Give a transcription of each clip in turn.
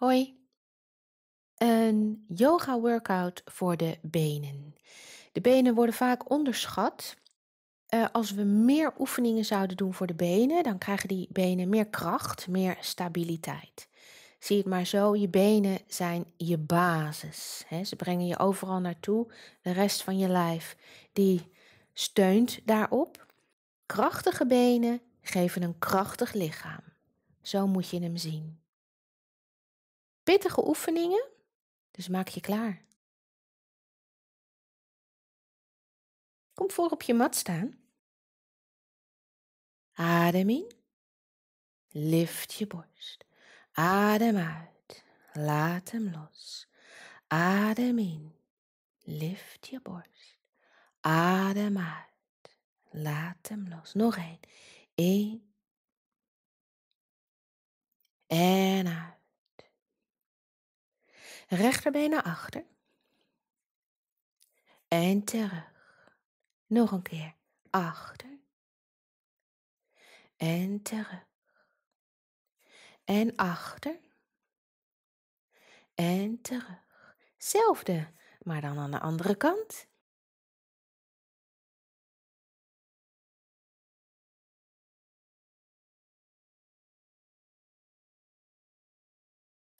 Hoi. Een yoga workout voor de benen. De benen worden vaak onderschat. Eh, als we meer oefeningen zouden doen voor de benen, dan krijgen die benen meer kracht, meer stabiliteit. Zie het maar zo, je benen zijn je basis. Hè? Ze brengen je overal naartoe. De rest van je lijf die steunt daarop. Krachtige benen geven een krachtig lichaam. Zo moet je hem zien pittige oefeningen, dus maak je klaar. Kom voor op je mat staan. Adem in. Lift je borst. Adem uit. Laat hem los. Adem in. Lift je borst. Adem uit. Laat hem los. Nog één. Eén. En uit. Rechterbeen naar achter. En terug. Nog een keer. Achter. En terug. En achter. En terug. Zelfde, maar dan aan de andere kant.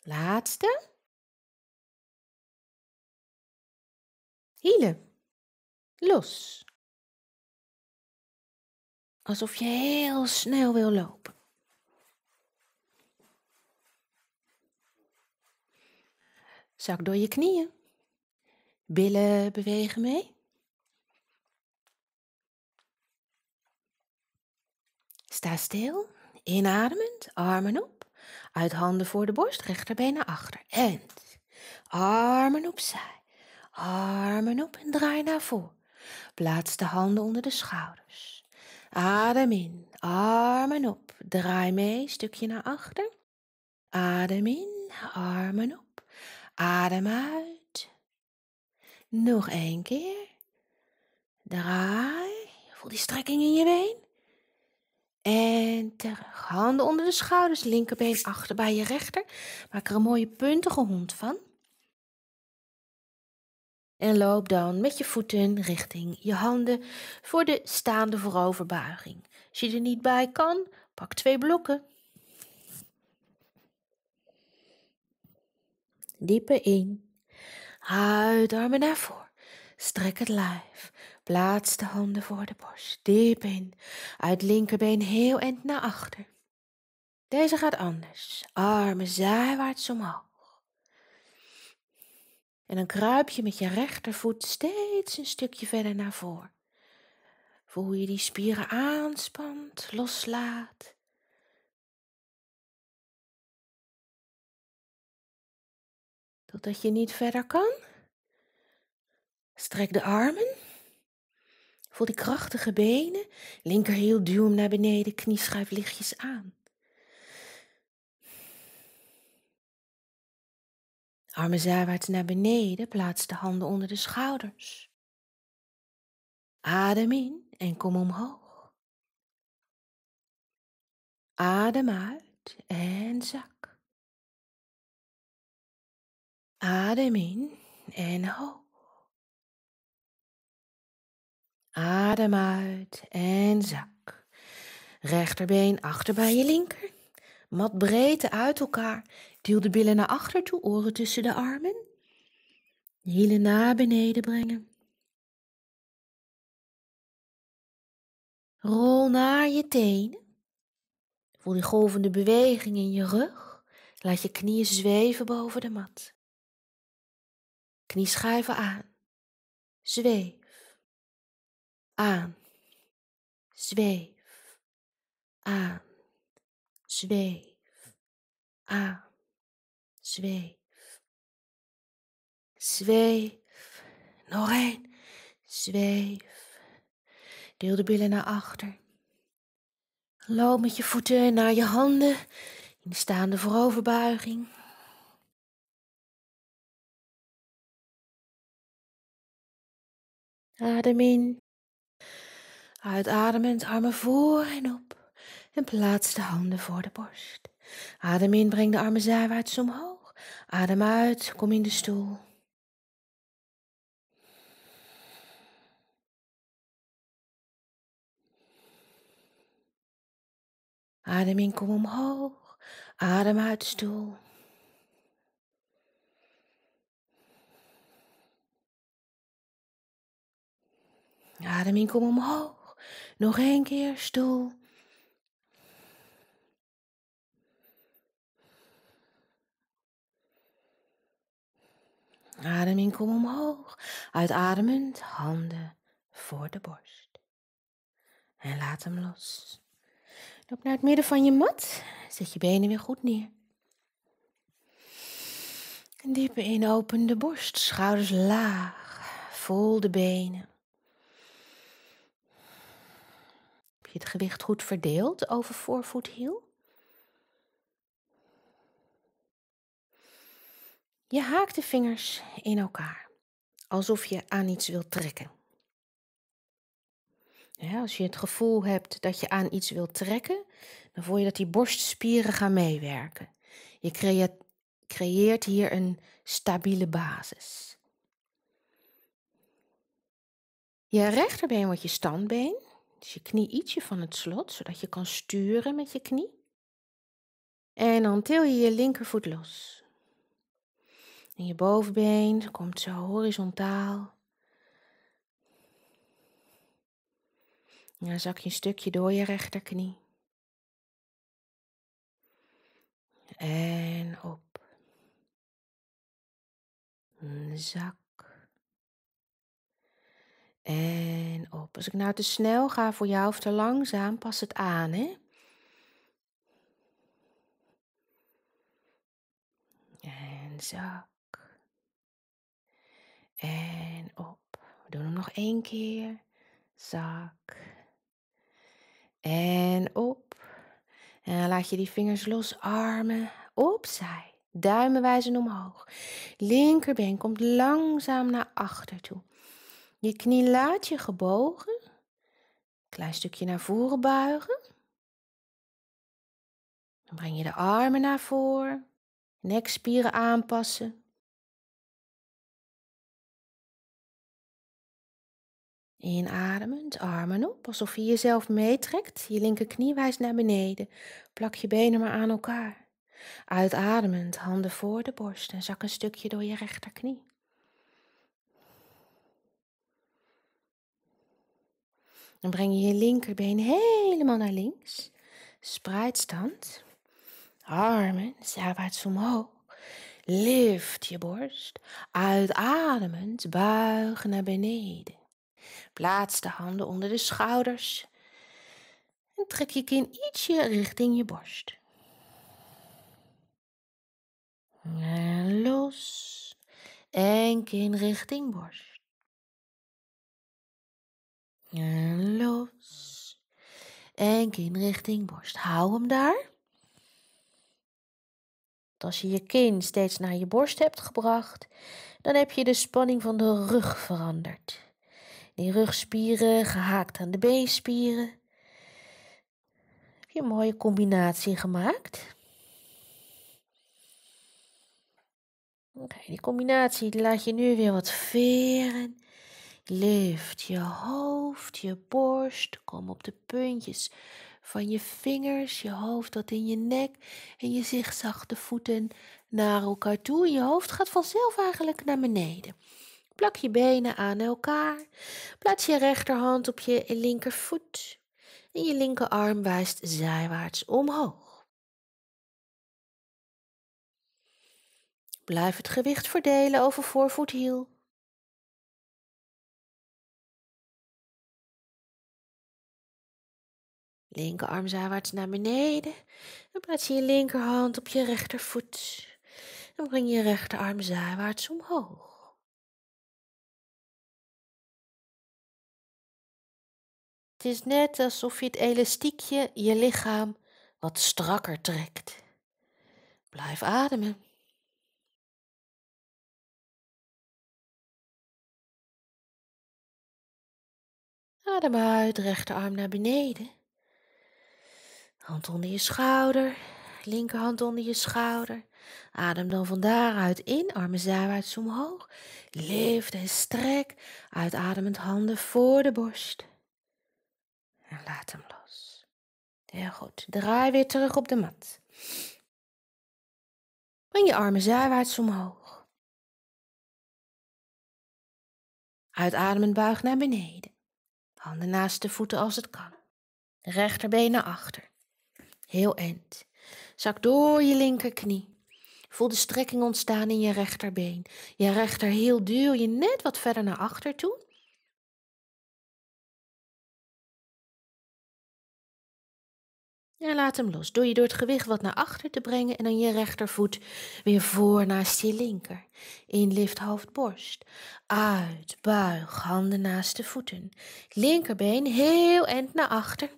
Laatste. hielen los. Alsof je heel snel wil lopen. Zak door je knieën. Billen bewegen mee. Sta stil, inademend, armen op. Uit handen voor de borst, rechterbeen naar achter. En armen opzij. Armen op en draai naar voren. Plaats de handen onder de schouders. Adem in, armen op. Draai mee, stukje naar achter. Adem in, armen op. Adem uit. Nog één keer. Draai. Voel die strekking in je been. En terug. Handen onder de schouders. Linkerbeen achter bij je rechter. Maak er een mooie puntige hond van. En loop dan met je voeten richting je handen voor de staande vooroverbuiging. Als je er niet bij kan, pak twee blokken. Diepe in. Uit, armen naar voren. Strek het lijf. Plaats de handen voor de borst. Diep in. Uit linkerbeen heel end naar achter. Deze gaat anders. Armen zijwaarts omhoog. En dan kruip je met je rechtervoet steeds een stukje verder naar voren. Voel hoe je die spieren aanspant, loslaat. Totdat je niet verder kan. Strek de armen. Voel die krachtige benen. Linkerhiel duw hem naar beneden, knie schuif lichtjes aan. Armen zijwaarts naar beneden, plaats de handen onder de schouders. Adem in en kom omhoog. Adem uit en zak. Adem in en hoog. Adem uit en zak. Rechterbeen achter bij je linker. Mat breedte uit elkaar Duw de billen naar achter toe, oren tussen de armen. Hielen naar beneden brengen. Rol naar je tenen. Voel die golvende beweging in je rug. Laat je knieën zweven boven de mat. Knie schuiven aan. Zweef. Aan. Zweef. Aan. Zweef. Aan zweef. Zweef. Nog één. Zweef. Deel de billen naar achter. Loop met je voeten naar je handen in de staande vooroverbuiging. Adem in. Uitademend armen voor en op en plaats de handen voor de borst. Adem in, breng de armen zijwaarts omhoog. Adem uit, kom in de stoel. Adem in, kom omhoog. Adem uit stoel. Adem in, kom omhoog. Nog één keer stoel. Ademing, kom omhoog. Uitademend, handen voor de borst. En laat hem los. Loop naar het midden van je mat. Zet je benen weer goed neer. En diepe open de borst, schouders laag. vol de benen. Heb je het gewicht goed verdeeld over voorvoet, hiel? Je haakt de vingers in elkaar, alsof je aan iets wilt trekken. Ja, als je het gevoel hebt dat je aan iets wil trekken, dan voel je dat die borstspieren gaan meewerken. Je creëert hier een stabiele basis. Je rechterbeen wordt je standbeen, dus je knie ietsje van het slot, zodat je kan sturen met je knie. En dan til je je linkervoet los. En je bovenbeen komt zo horizontaal. dan zak je een stukje door je rechterknie. En op. Zak. En op. Als ik nou te snel ga voor jou of te langzaam, pas het aan, hè? En zak en op. We doen hem nog één keer. Zak. En op. En laat je die vingers los, armen opzij. Duimen wijzen omhoog. Linkerbeen komt langzaam naar achter toe. Je knie laat je gebogen. Klein stukje naar voren buigen. Dan breng je de armen naar voren. Nekspieren aanpassen. Inademend, armen op, alsof je jezelf meetrekt. Je linkerknie wijst naar beneden. Plak je benen maar aan elkaar. Uitademend, handen voor de borst en zak een stukje door je rechterknie. Dan breng je je linkerbeen helemaal naar links. Spreidstand. Armen zijwaarts omhoog. Lift je borst. Uitademend buig naar beneden. Plaats de handen onder de schouders en trek je kin ietsje richting je borst. En los en kin richting borst. En los en kin richting borst. Hou hem daar. Als je je kin steeds naar je borst hebt gebracht, dan heb je de spanning van de rug veranderd je rugspieren, gehaakt aan de beenspieren. Heb je een mooie combinatie gemaakt. Oké, die combinatie laat je nu weer wat veren. Lift je hoofd, je borst. Kom op de puntjes van je vingers, je hoofd tot in je nek. En je zigzag de voeten naar elkaar toe. je hoofd gaat vanzelf eigenlijk naar beneden. Plak je benen aan elkaar. Plaats je rechterhand op je linkervoet. En je linkerarm wijst zijwaarts omhoog. Blijf het gewicht verdelen over voorvoethiel. Linkerarm zijwaarts naar beneden. En plaats je linkerhand op je rechtervoet. En breng je rechterarm zijwaarts omhoog. Het is net alsof je het elastiekje je lichaam wat strakker trekt. Blijf ademen. Adem uit, rechterarm naar beneden. Hand onder je schouder, linkerhand onder je schouder. Adem dan van daaruit in, armen zijwaarts omhoog. Lift en strek, uitademend handen voor de borst. En nou, laat hem los. Heel goed. Draai weer terug op de mat. Breng je armen zijwaarts omhoog. Uitademend buig naar beneden. Handen naast de voeten als het kan. Rechterbeen naar achter. Heel end. Zak door je linkerknie. Voel de strekking ontstaan in je rechterbeen. Je rechterhiel duw je net wat verder naar achter toe. En laat hem los. Doe je door het gewicht wat naar achter te brengen en dan je rechtervoet weer voor naast je linker. Inlift hoofd, borst. Uit, buig, handen naast de voeten. Linkerbeen heel end naar achter.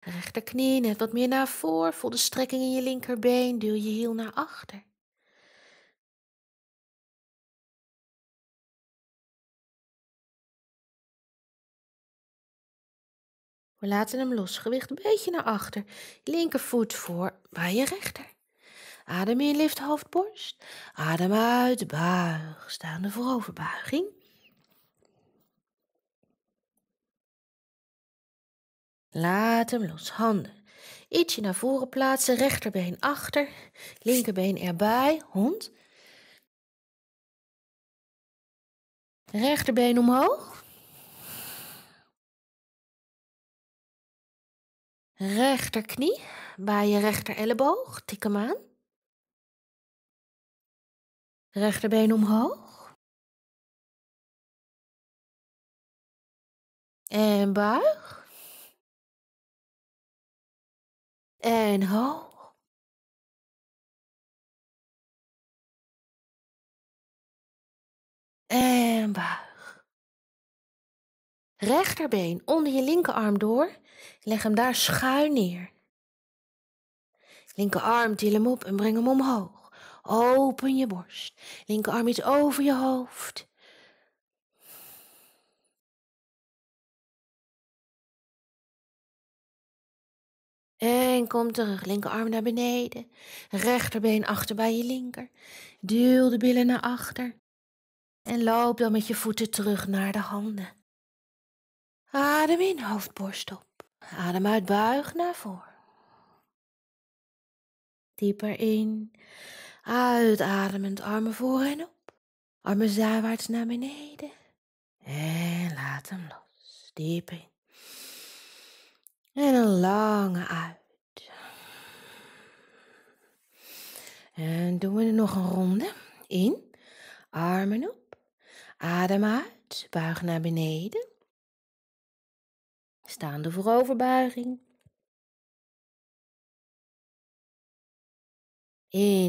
Rechterknie net wat meer naar voor. Voel de strekking in je linkerbeen. Duw je heel naar achter. We laten hem los, gewicht een beetje naar achter. Linkervoet voor bij je rechter. Adem in, lift hoofdborst. Adem uit, buig. Staande vooroverbuiging. Laat hem los, handen. Ietsje naar voren plaatsen, rechterbeen achter, linkerbeen erbij, hond. Rechterbeen omhoog. Rechterknie bij je rechter elleboog. Tik hem aan. Rechterbeen omhoog. En buig. En hoog. En buig rechterbeen onder je linkerarm door. Leg hem daar schuin neer. Linkerarm, til hem op en breng hem omhoog. Open je borst. Linkerarm iets over je hoofd. En kom terug, linkerarm naar beneden. Rechterbeen achter bij je linker. Duw de billen naar achter. En loop dan met je voeten terug naar de handen. Adem in, hoofdborst op. Adem uit, buig naar voren. Dieper in. Uitademend, armen voor en op. Armen zijwaarts naar beneden. En laat hem los. Diep in. En een lange uit. En doen we er nog een ronde. In. Armen op. Adem uit. Buig naar beneden staande vooroverbuiging.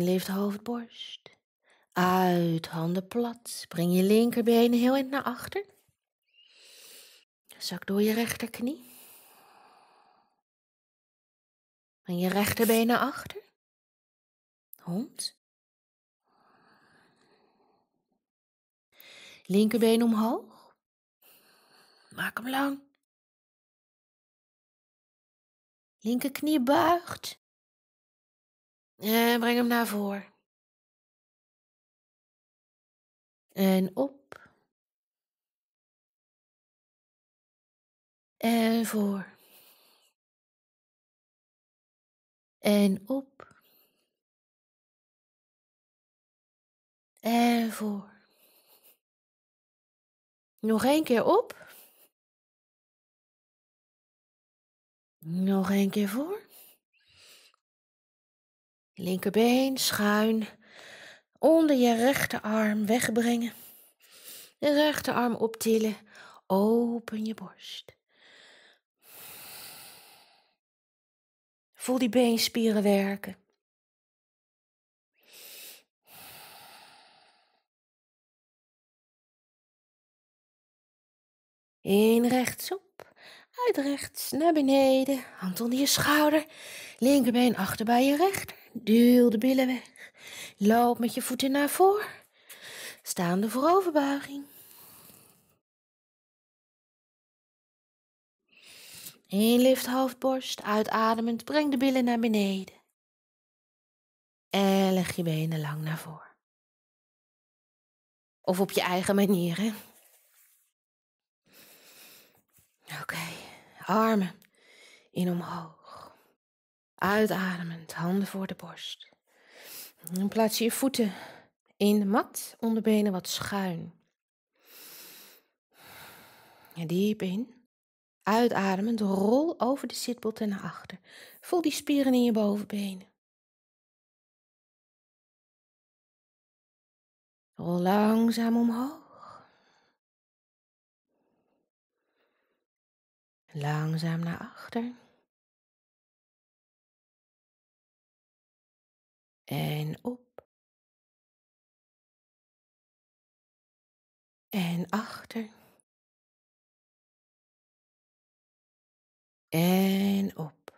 lift hoofd, borst. Uit, handen plat. Breng je linkerbeen heel in naar achter. Zak door je rechterknie. Breng je rechterbeen naar achter. Hond. Linkerbeen omhoog. Maak hem lang. knie buigt. En eh, breng hem naar voor En op. En voor. En op. En voor. Nog één keer op. Nog een keer voor. Linkerbeen schuin onder je rechterarm wegbrengen. De rechterarm optillen. Open je borst. Voel die beenspieren werken. In rechtsop. Uit rechts naar beneden, hand onder je schouder, linkerbeen achter bij je rechter. Duw de billen weg. Loop met je voeten naar voren. Staande vooroverbuiging. Inlift hoofdborst, uitademend, breng de billen naar beneden. En leg je benen lang naar voren. Of op je eigen manier, hè? Oké. Armen in omhoog. Uitademend, handen voor de borst. En plaats je je voeten in de mat, onderbenen wat schuin. En diep in. Uitademend, rol over de zitbot en naar achter. Voel die spieren in je bovenbenen. Rol langzaam omhoog. Langzaam naar achter. En op. En achter. En op.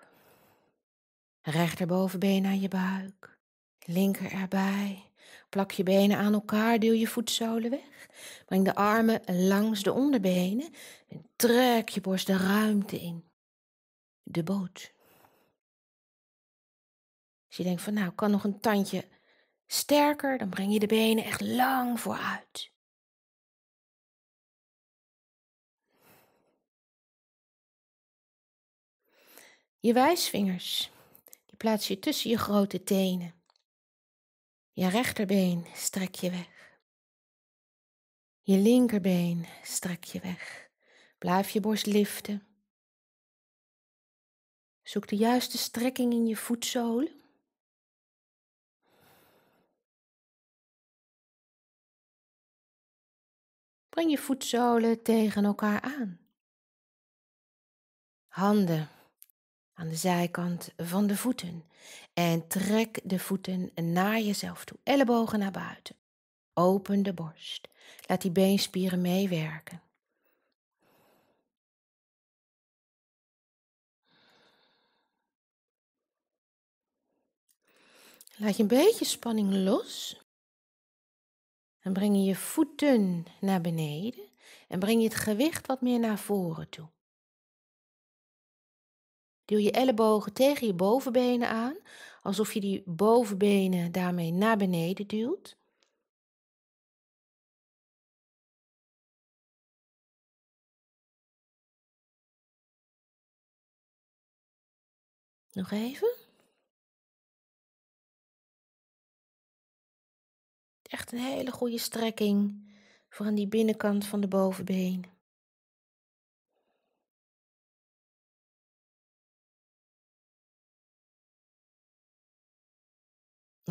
Rechterbovenbeen aan je buik. Linker erbij. Plak je benen aan elkaar, deel je voetzolen weg. Breng de armen langs de onderbenen en trek je borst de ruimte in. De boot. Als dus je denkt van nou, kan nog een tandje sterker, dan breng je de benen echt lang vooruit. Je wijsvingers, die plaats je tussen je grote tenen. Je rechterbeen strek je weg. Je linkerbeen strek je weg. Blijf je borst liften. Zoek de juiste strekking in je voetzolen. Breng je voetzolen tegen elkaar aan. Handen aan de zijkant van de voeten. En trek de voeten naar jezelf toe, ellebogen naar buiten. Open de borst. Laat die beenspieren meewerken. Laat je een beetje spanning los. En breng je je voeten naar beneden. En breng je het gewicht wat meer naar voren toe. Duw je ellebogen tegen je bovenbenen aan, alsof je die bovenbenen daarmee naar beneden duwt. Nog even. Echt een hele goede strekking voor aan die binnenkant van de bovenbeen.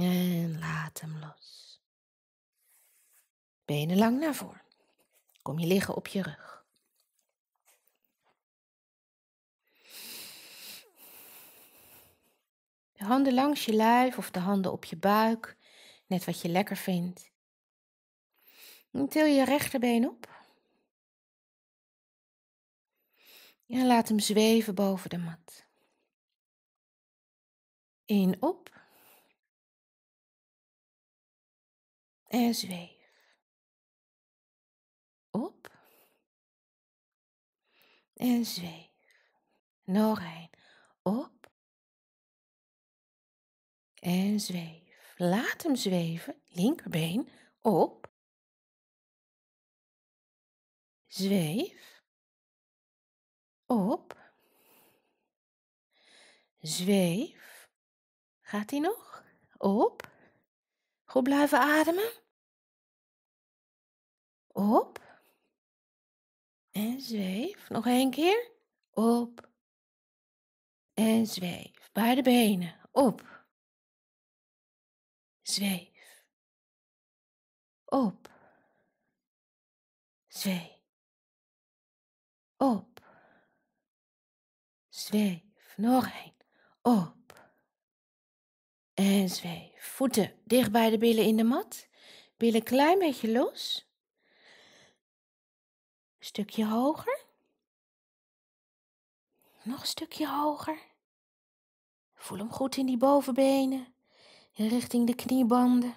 En laat hem los. Benen lang naar voren. Kom je liggen op je rug. De handen langs je lijf of de handen op je buik, net wat je lekker vindt. En til je rechterbeen op. En laat hem zweven boven de mat. In op. en zweef op en zweef nog een op en zweef. Laat hem zweven, linkerbeen op. Zweef op. Zweef. Gaat hij nog? Op. Goed blijven ademen. Op. En zweef. Nog één keer. Op. En zweef. Beide benen. Op. Zweef. Op. Zweef. Op. Zweef. Nog één. Op. En zweef. Voeten dicht bij de billen in de mat. Billen klein beetje los stukje hoger. Nog een stukje hoger. Voel hem goed in die bovenbenen, richting de kniebanden.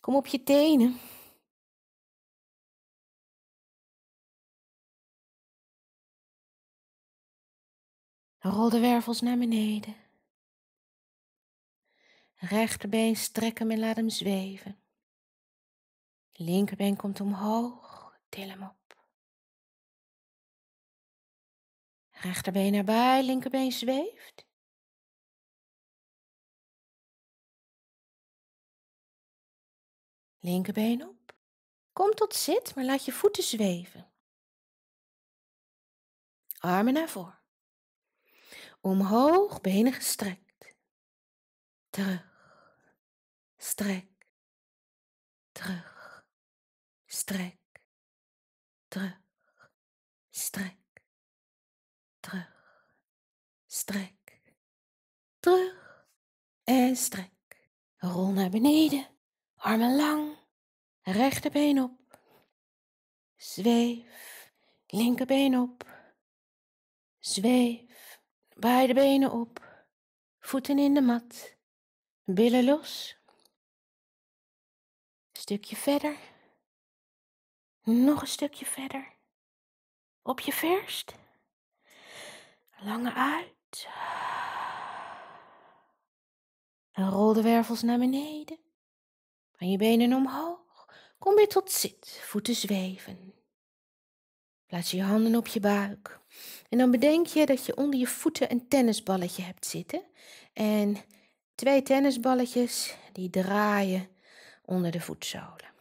Kom op je tenen. Rol de wervels naar beneden. Rechterbeen strekken en laat hem zweven. Linkerbeen komt omhoog, til hem op. Rechterbeen erbij, linkerbeen zweeft. Linkerbeen op. Kom tot zit, maar laat je voeten zweven. Armen naar voren. Omhoog, benen gestrekt. Terug. Strek. Terug strek, terug, strek, terug, strek, terug en strek. Rol naar beneden, armen lang, rechterbeen op, zweef, linkerbeen op, zweef, beide benen op, voeten in de mat, billen los. stukje verder. Nog een stukje verder. Op je verst. Lange uit. En rol de wervels naar beneden. Van je benen omhoog. Kom weer tot zit, voeten zweven. Plaats je handen op je buik. En dan bedenk je dat je onder je voeten een tennisballetje hebt zitten. En twee tennisballetjes die draaien onder de voetzolen.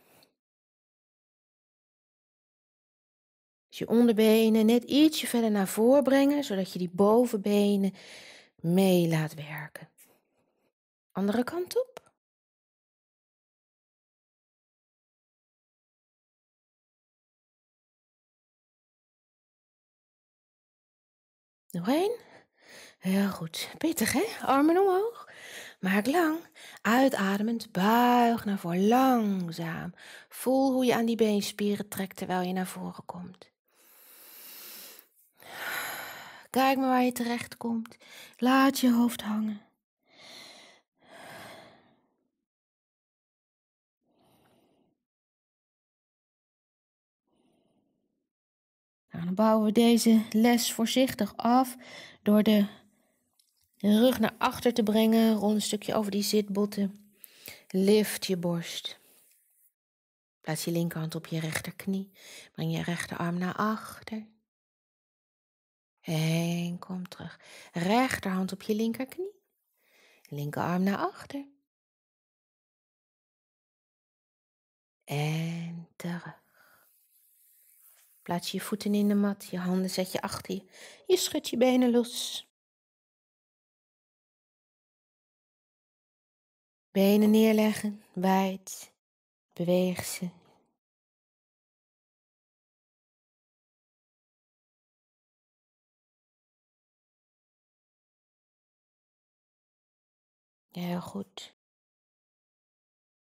Dus je onderbenen net ietsje verder naar voren brengen, zodat je die bovenbenen mee laat werken. Andere kant op. Nog één. Heel goed. Pittig, hè? Armen omhoog. Maak lang. Uitademend. Buig naar voren. Langzaam. Voel hoe je aan die beenspieren trekt terwijl je naar voren komt. Kijk maar waar je terecht komt. Laat je hoofd hangen. Nou, dan bouwen we deze les voorzichtig af door de rug naar achter te brengen, rond een stukje over die zitbotten. Lift je borst. Plaats je linkerhand op je rechterknie. Breng je rechterarm naar achter. En kom terug. Rechterhand op je linkerknie. Linkerarm naar achter. En terug. Plaats je voeten in de mat, je handen zet je achter je. Je schudt je benen los. Benen neerleggen, wijd. Beweeg ze, Heel goed.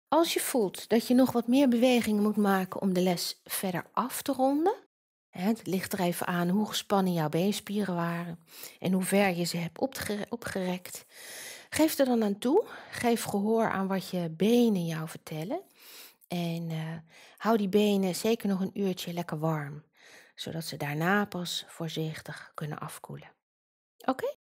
Als je voelt dat je nog wat meer bewegingen moet maken om de les verder af te ronden, het ligt er even aan hoe gespannen jouw beenspieren waren en hoe ver je ze hebt opgerekt. Geef er dan aan toe, geef gehoor aan wat je benen jou vertellen en eh, hou die benen zeker nog een uurtje lekker warm, zodat ze daarna pas voorzichtig kunnen afkoelen. Oké?